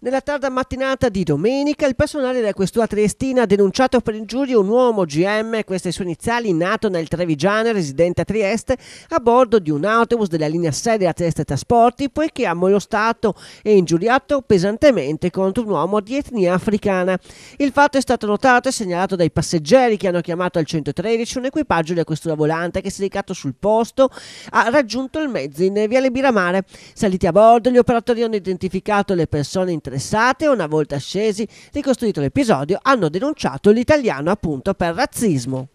Nella tarda mattinata di domenica il personale della questura triestina ha denunciato per ingiuria un uomo GM, queste sue iniziali, nato nel Trevigiano residente a Trieste, a bordo di un autobus della linea 6 della Trieste Trasporti, poiché ha molestato e ingiuriato pesantemente contro un uomo di etnia africana. Il fatto è stato notato e segnalato dai passeggeri che hanno chiamato al 113 un equipaggio della questura volante che si è recato sul posto, ha raggiunto il mezzo in Viale Biramare. Saliti a bordo, gli operatori hanno identificato le persone in stressate una volta scesi, ricostruito l'episodio, hanno denunciato l'italiano appunto per razzismo.